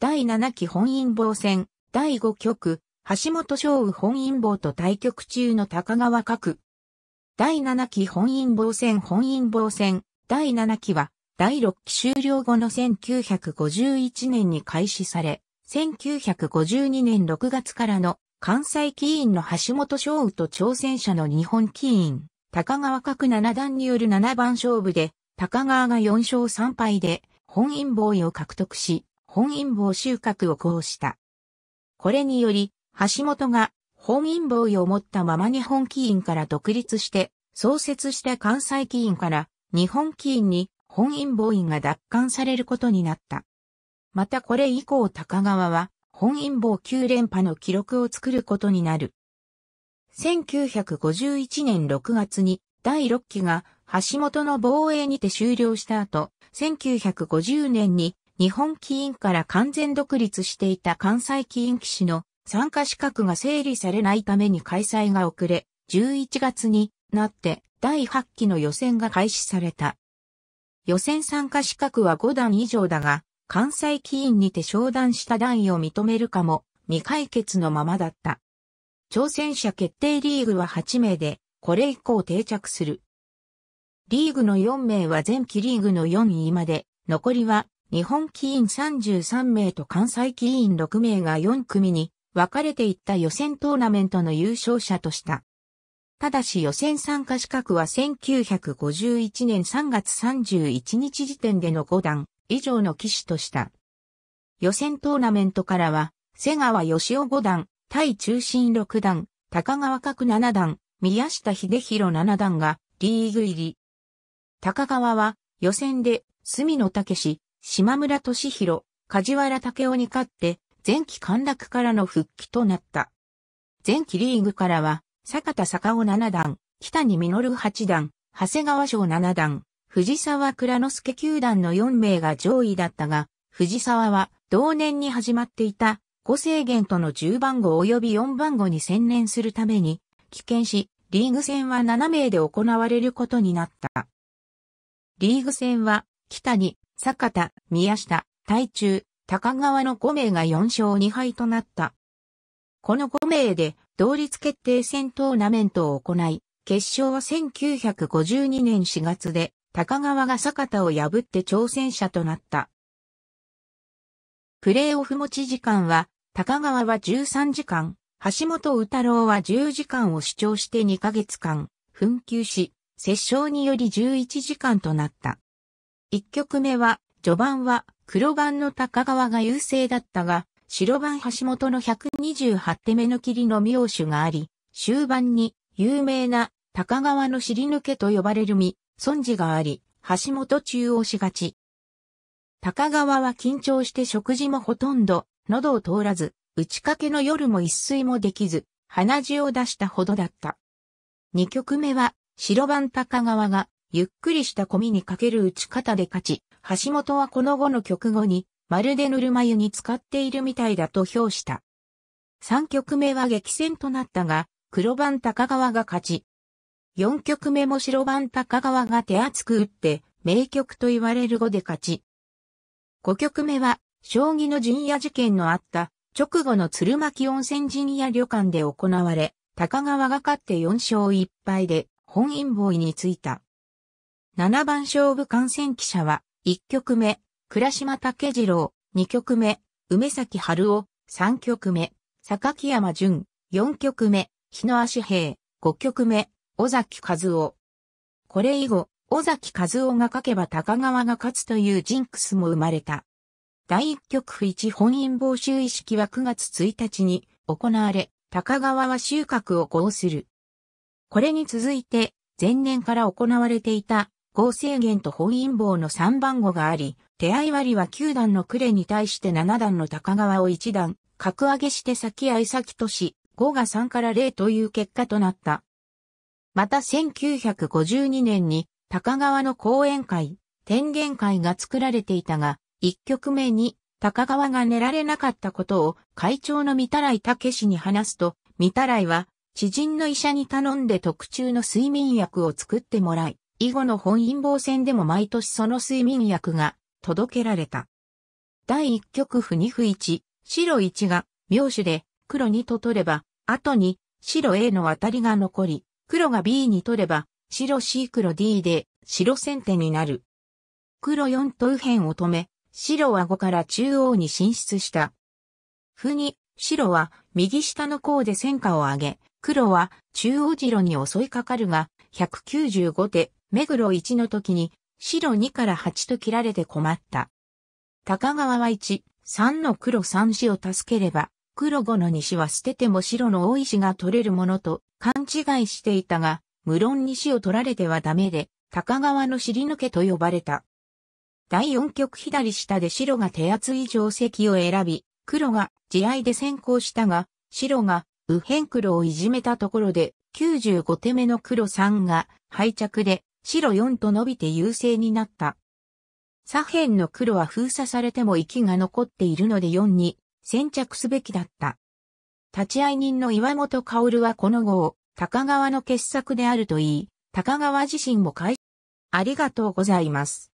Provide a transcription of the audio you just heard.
第7期本因坊戦、第5局、橋本勝雨本因坊と対局中の高川角。第7期本因坊戦本因坊戦、第7期は、第6期終了後の1951年に開始され、1952年6月からの関西棋院の橋本勝雨と挑戦者の日本棋院、高川角七段による七番勝負で、高川が4勝3敗で本因坊位を獲得し、本因坊収穫を講した。これにより、橋本が本因坊を持ったまま日本棋院から独立して、創設した関西棋院から日本棋院に本因坊院が奪還されることになった。またこれ以降高川は本因坊9連覇の記録を作ることになる。1951年6月に第6期が橋本の防衛にて終了した後、1950年に日本棋院から完全独立していた関西棋院棋士の参加資格が整理されないために開催が遅れ、11月になって第8期の予選が開始された。予選参加資格は5段以上だが、関西棋院にて商談した段位を認めるかも未解決のままだった。挑戦者決定リーグは8名で、これ以降定着する。リーグの4名は前期リーグの4位まで、残りは日本棋院33名と関西棋院6名が4組に分かれていった予選トーナメントの優勝者とした。ただし予選参加資格は1951年3月31日時点での5段以上の棋士とした。予選トーナメントからは、瀬川義雄5段、対中心6段、高川角7段、宮下秀弘7段がリーグ入り。高川は予選で、隅野武史、島村俊弘、梶原武雄に勝って、前期陥落からの復帰となった。前期リーグからは、坂田坂尾七段、北に実る八段、長谷川賞七段、藤沢倉之助球団の4名が上位だったが、藤沢は同年に始まっていた5制限との10番号及び4番号に専念するために、棄権し、リーグ戦は7名で行われることになった。リーグ戦は、北に、坂田、宮下、大中、高川の5名が4勝2敗となった。この5名で同率決定戦トーナメントを行い、決勝は1952年4月で高川が坂田を破って挑戦者となった。プレーオフ持ち時間は、高川は13時間、橋本宇太郎は10時間を主張して2ヶ月間、紛糾し、接衝により11時間となった。1曲目は、序盤は黒番の高川が優勢だったが、白番橋本の128手目の切りの妙手があり、終盤に有名な高川の尻抜けと呼ばれる身、損事があり、橋本中央しがち。高川は緊張して食事もほとんど、喉を通らず、打ちかけの夜も一睡もできず、鼻血を出したほどだった。二曲目は、白番高川がゆっくりした込みにかける打ち方で勝ち、橋本はこの後の曲後に、まるでぬるま湯に使っているみたいだと評した。3曲目は激戦となったが、黒番高川が勝ち。4曲目も白番高川が手厚く打って、名曲と言われる語で勝ち。5曲目は、将棋の陣屋事件のあった直後の鶴巻温泉陣屋旅館で行われ、高川が勝って4勝1敗で本因坊についた。7番勝負観戦記者は、1曲目、倉島武次郎、2曲目、梅崎春夫、3曲目、榊山淳、4曲目、日野足平、5曲目、尾崎和夫。これ以後、尾崎和夫が書けば高川が勝つというジンクスも生まれた。第1局不一本因防集意識は9月1日に行われ、高川は収穫を合する。これに続いて、前年から行われていた合成源と本因坊の3番語があり、手合割は9段の呉に対して7段の高川を1段、格上げして先合い先とし、5が3から0という結果となった。また1952年に高川の講演会、天元会が作られていたが、1曲目に高川が寝られなかったことを会長の三田来武氏に話すと、三田来は知人の医者に頼んで特注の睡眠薬を作ってもらい、以後の本因坊戦でも毎年その睡眠薬が届けられた。第1局不二不一、白1が妙手で黒2と取れば、後に白 A の渡りが残り、黒が B に取れば、白 C 黒 D で白先手になる。黒4と右辺を止め、白は五から中央に進出した。不二、白は右下の項で戦果を上げ、黒は中央白に襲いかかるが、195手、目黒1の時に、白2から8と切られて困った。高川は1、3の黒3子を助ければ、黒5の西は捨てても白の大石が取れるものと勘違いしていたが、無論西を取られてはダメで、高川の尻抜けと呼ばれた。第4局左下で白が手厚い定石を選び、黒が地合で先行したが、白が右辺黒をいじめたところで、95手目の黒3が敗着で白4と伸びて優勢になった。左辺の黒は封鎖されても息が残っているので4に先着すべきだった。立会人の岩本薫はこの後高川の傑作であると言い、高川自身も返し、ありがとうございます。